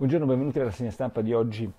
Buongiorno, benvenuti alla segna stampa di oggi.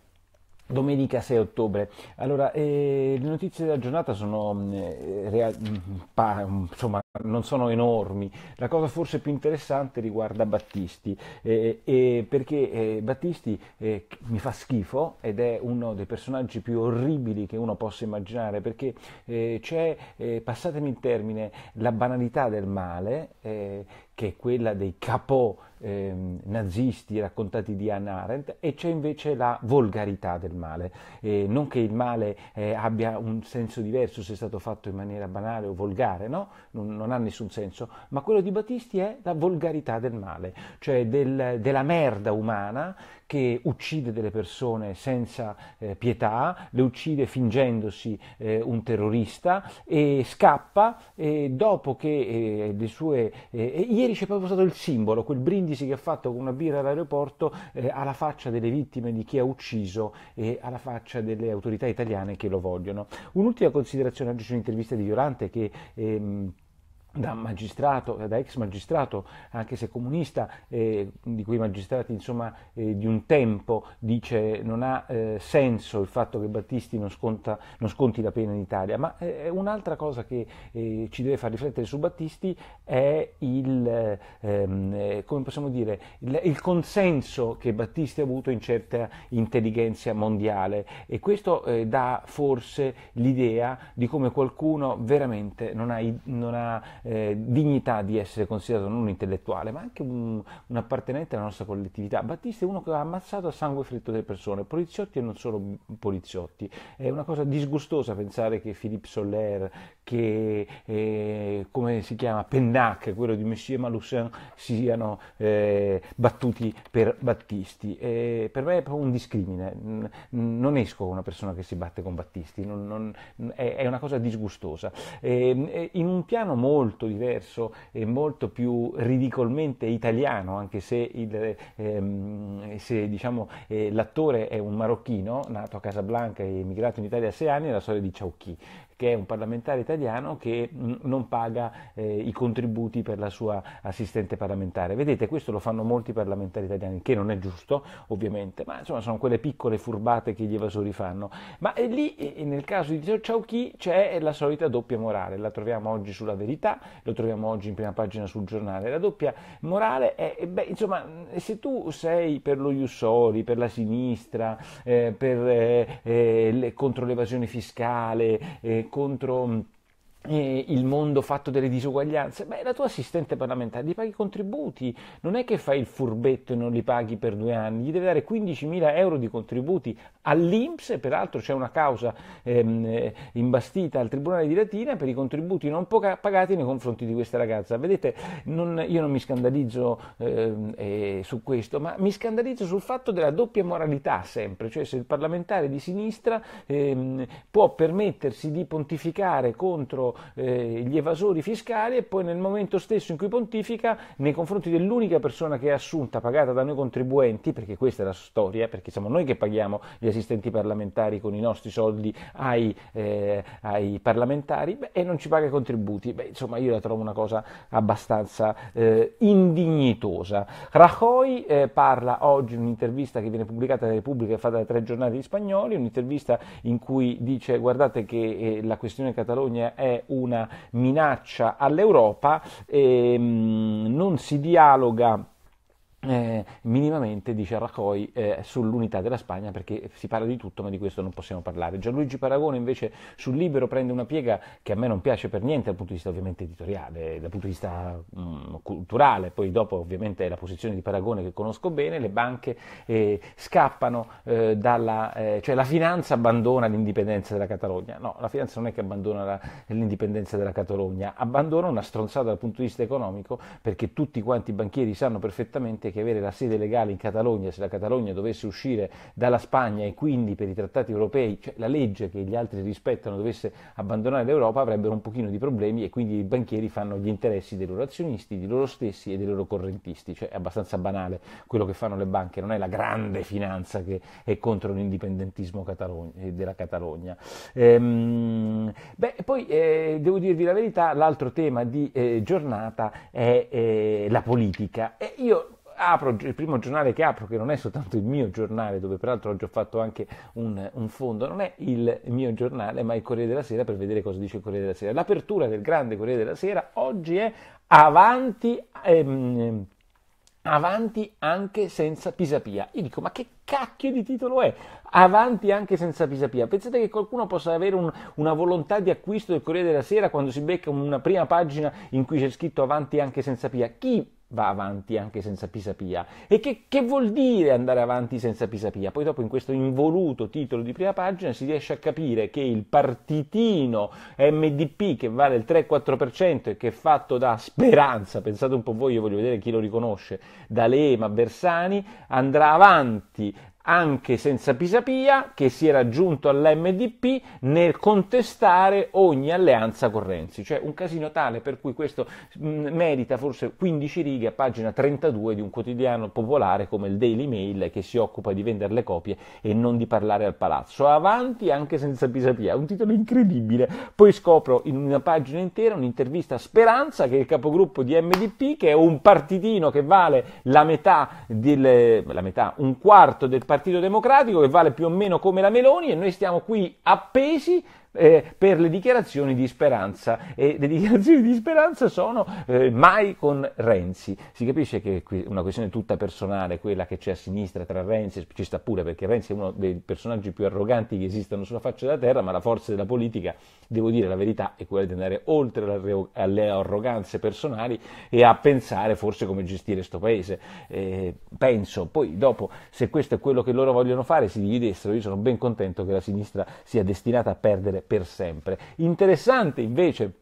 Domenica 6 ottobre. Allora, eh, le notizie della giornata sono mm, eh, rea- mm, pa- mm, insomma, non sono enormi. La cosa forse più interessante riguarda Battisti, eh, eh, perché eh, Battisti eh, mi fa schifo ed è uno dei personaggi più orribili che uno possa immaginare, perché eh, c'è, eh, passatemi il termine, la banalità del male, che è quella dei capò ehm, nazisti raccontati di Hannah Arendt, e c'è invece la volgarità del male. non che il male abbia un senso diverso se è stato fatto in maniera banale o volgare, no? Non, non ha nessun senso, ma quello di Battisti è la volgarità del male, cioè del, della merda umana che uccide delle persone senza eh, pietà, le uccide fingendosi eh, un terrorista e scappa e dopo che eh, le sue... Eh, ieri c'è proprio stato il simbolo, quel brindisi che ha fatto con una birra all'aeroporto eh, alla faccia delle vittime di chi ha ucciso e alla faccia delle autorità italiane che lo vogliono. Un'ultima considerazione, oggi c'è un'intervista di Violante che ehm, da magistrato, da ex magistrato, anche se comunista, eh, di quei magistrati insomma, eh, di un tempo, dice non ha eh, senso il fatto che Battisti non, sconta, non, sconti la pena in Italia, ma eh, un'altra cosa che eh, ci deve far riflettere su Battisti è il, ehm, eh, dire, il, il consenso che Battisti ha avuto in certa intelligenza mondiale e questo dà forse l'idea di come qualcuno veramente non ha, non ha eh, dignità di essere considerato non un intellettuale, ma anche un, un appartenente alla nostra collettività. Battista è uno che ha ammazzato a sangue freddo delle persone, poliziotti e non solo poliziotti. È una cosa disgustosa pensare che Philippe Soler, che eh, come si chiama Pennac, quello di Monsieur Malussin, siano eh, battuti per Battisti. Eh, per me è proprio un discrimine. Non esco con una persona che si batte con Battisti, non, non, è, è, una cosa disgustosa. Ehm, in un piano molto diverso e molto più ridicolmente italiano, anche se, il, ehm, se diciamo, eh, l'attore è un marocchino nato a Casablanca e emigrato in Italia a sei anni, è la storia di Ciaucchi che è un parlamentare italiano che mm, non paga eh, i contributi per la sua assistente parlamentare. Vedete, questo lo fanno molti parlamentari italiani, che non è giusto ovviamente, ma insomma sono quelle piccole furbate che gli evasori fanno. Ma eh, lì, eh, eh, nel caso di Ciauchi, c'è la solita doppia morale, la troviamo oggi sulla verità, lo troviamo oggi in prima pagina sul giornale. La doppia morale è, beh, insomma, mm, se tu sei per lo Jussori, per la sinistra, eh, per, eh, le, contro l'evasione fiscale, eh, contro eh, il mondo fatto delle disuguaglianze? Beh, la tua assistente parlamentare gli paghi i contributi, non è che fai il furbetto e non li paghi per due anni, gli devi dare 15.000 euro di contributi all'Inps, peraltro c'è una causa ehm, eh, imbastita al Tribunale di Latina per i contributi non pagati nei confronti di questa ragazza. Vedete, non, io non mi scandalizzo ehm, eh, su questo, ma mi scandalizzo sul fatto della doppia moralità sempre, cioè se il parlamentare di sinistra ehm, può permettersi di pontificare contro eh, gli evasori fiscali e poi nel momento stesso in cui pontifica nei confronti dell'unica persona che è assunta, pagata da noi contribuenti, perché questa è la storia, perché siamo noi che paghiamo gli assistenti parlamentari con i nostri soldi ai, eh, ai parlamentari beh, e non ci paga i contributi. Beh, insomma, io la trovo una cosa abbastanza eh, indignitosa. Rajoy eh, parla oggi in un'intervista che viene pubblicata da Repubblica e fatta da tre giornali spagnoli, un'intervista in cui dice guardate che eh, la questione Catalogna è una minaccia all'Europa, ehm, non si dialoga eh, minimamente, dice Raccoi, eh, sull'unità della Spagna, perché si parla di tutto, ma di questo non possiamo parlare. Gianluigi Paragone invece sul libero prende una piega che a me non piace per niente dal punto di vista ovviamente editoriale, dal punto di vista mh, mm, culturale, poi dopo ovviamente è la posizione di Paragone che conosco bene, le banche eh, scappano eh, dalla... Eh, cioè la finanza abbandona l'indipendenza della Catalogna, no, la finanza non è che abbandona la, l'indipendenza della Catalogna, abbandona una stronzata dal punto di vista economico perché tutti quanti i banchieri sanno perfettamente che avere la sede legale in Catalogna se la Catalogna dovesse uscire dalla Spagna e quindi per i trattati europei, cioè la legge che gli altri rispettano dovesse abbandonare l'Europa, avrebbero un pochino di problemi e quindi i banchieri fanno gli interessi dei loro azionisti, di loro stessi e dei loro correntisti, cioè è abbastanza banale quello che fanno le banche, non è la grande finanza che è contro l'indipendentismo eh, della Catalogna. Ehm, beh, poi eh, devo dirvi la verità, l'altro tema di eh, giornata è eh, la politica. E io apro il primo giornale che apro, che non è soltanto il mio giornale, dove peraltro oggi ho fatto anche un, un fondo, non è il mio giornale, ma il Corriere della Sera per vedere cosa dice il Corriere della Sera. L'apertura del grande Corriere della Sera oggi è avanti. Ehm, Avanti anche senza Pisapia. Io dico, ma che cacchio di titolo è? Avanti anche senza Pisapia. Pensate che qualcuno possa avere un, una volontà di acquisto del Corriere della Sera quando si becca una prima pagina in cui c'è scritto avanti anche senza Pia? Chi va avanti anche senza Pisapia. E che, che, vuol dire andare avanti senza Pisapia? Poi dopo in questo involuto titolo di prima pagina si riesce a capire che il partitino MDP che vale il 3-4% e che è fatto da Speranza, pensate un po' voi, io voglio vedere chi lo riconosce, D'Alema, Bersani, andrà avanti anche senza Pisapia, che si era giunto all'MDP nel contestare ogni alleanza con Renzi, cioè un casino tale per cui questo mm, merita forse 15 righe a pagina 32 di un quotidiano popolare come il Daily Mail che si occupa di vendere le copie e non di parlare al palazzo. Avanti anche senza Pisapia, un titolo incredibile. Poi scopro in una pagina intera un'intervista a Speranza che è il capogruppo di MDP, che è un partitino che vale la metà, del, la metà un quarto del partito Partito Democratico che vale più o meno come la Meloni e noi stiamo qui appesi eh, per le dichiarazioni di speranza e le dichiarazioni di speranza sono eh, mai con Renzi. Si capisce che è una questione tutta personale, quella che c'è a sinistra tra Renzi, ci sta pure perché Renzi è uno dei personaggi più arroganti che esistano sulla faccia della terra, ma la forza della politica, devo dire la verità, è quella di andare oltre alle arroganze personali e a pensare forse come gestire questo paese. Eh, penso, poi dopo, se questo è quello che loro vogliono fare, si dividessero, io sono ben contento che la sinistra sia destinata a perdere rimanere per sempre. Interessante invece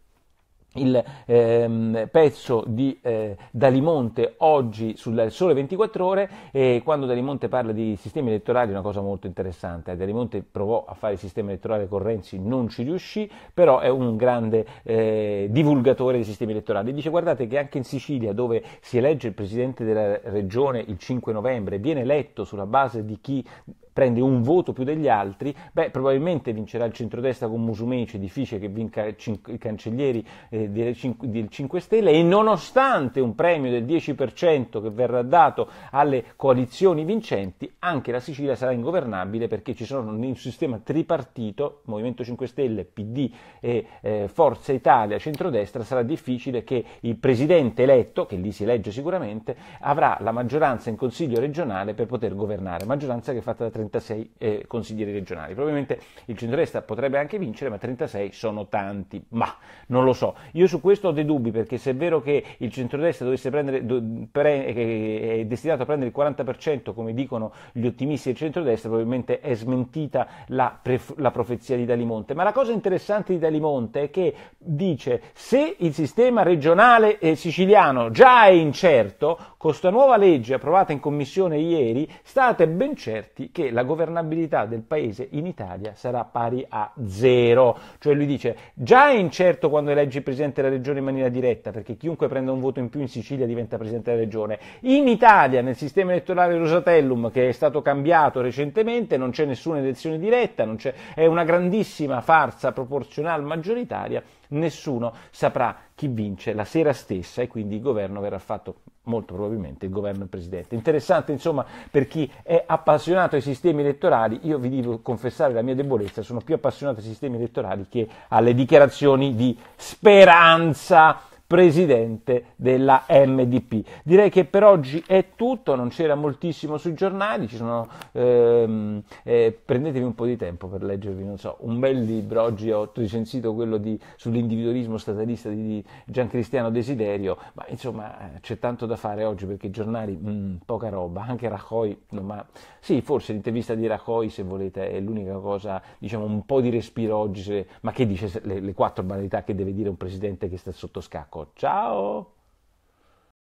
il ehm, pezzo di eh, Dalimonte oggi sul Sole 24 Ore e quando Dalimonte parla di sistemi elettorali è una cosa molto interessante. Dalimonte provò a fare il sistema elettorale con Renzi, non ci riuscì, però è un grande eh, divulgatore dei sistemi elettorali. Dice guardate che anche in Sicilia dove si elegge il presidente della regione il 5 novembre viene eletto sulla base di chi prende un voto più degli altri, beh, probabilmente vincerà il centrodestra con Musumeci, è difficile che vinca cin- i cancellieri eh, del, cin- del 5 Stelle e nonostante un premio del 10% che verrà dato alle coalizioni vincenti, anche la Sicilia sarà ingovernabile perché ci sono un sistema tripartito, Movimento 5 Stelle, PD e eh, Forza Italia, centrodestra, sarà difficile che il presidente eletto, che lì si elegge sicuramente, avrà la maggioranza in Consiglio regionale per poter governare, maggioranza che è fatta da 30 36 eh, consiglieri regionali. Probabilmente il centrodestra potrebbe anche vincere, ma 36 sono tanti, ma non lo so. Io su questo ho dei dubbi perché se è vero che il centrodestra dovesse prendere, do, pre, eh, è destinato a prendere il 40%, come dicono gli ottimisti del centrodestra, probabilmente è smentita la, pref, la profezia di Dalimonte. Ma la cosa interessante di Dalimonte è che dice se il sistema regionale eh, siciliano già è incerto, con questa nuova legge approvata in commissione ieri, state ben certi che la governabilità del paese in Italia sarà pari a zero. Cioè lui dice, già è incerto quando eleggi il presidente della regione in maniera diretta, perché chiunque prenda un voto in più in Sicilia diventa presidente della regione. In Italia, nel sistema elettorale Rosatellum, che è stato cambiato recentemente, non c'è nessuna elezione diretta, è una grandissima farsa proporzionale maggioritaria, nessuno saprà chi vince la sera stessa e quindi il governo verrà fatto molto probabilmente il governo e il presidente. Interessante insomma per chi è appassionato ai sistemi elettorali, io vi devo confessare la mia debolezza, sono più appassionato ai sistemi elettorali che alle dichiarazioni di speranza presidente della MDP. Direi che per oggi è tutto, non c'era moltissimo sui giornali, ci sono, ehm, eh, prendetevi un po' di tempo per leggervi, so, un bel libro, oggi ho recensito quello di, sull'individualismo statalista di Gian Cristiano Desiderio, ma insomma eh, c'è tanto da fare oggi perché i giornali, mh, mm, poca roba, anche Rajoy, no, ma sì, forse l'intervista di Rajoy se volete è l'unica cosa, diciamo un po' di respiro oggi, se, ma che dice le, le quattro banalità che deve dire un presidente che sta sotto scacco? ciao!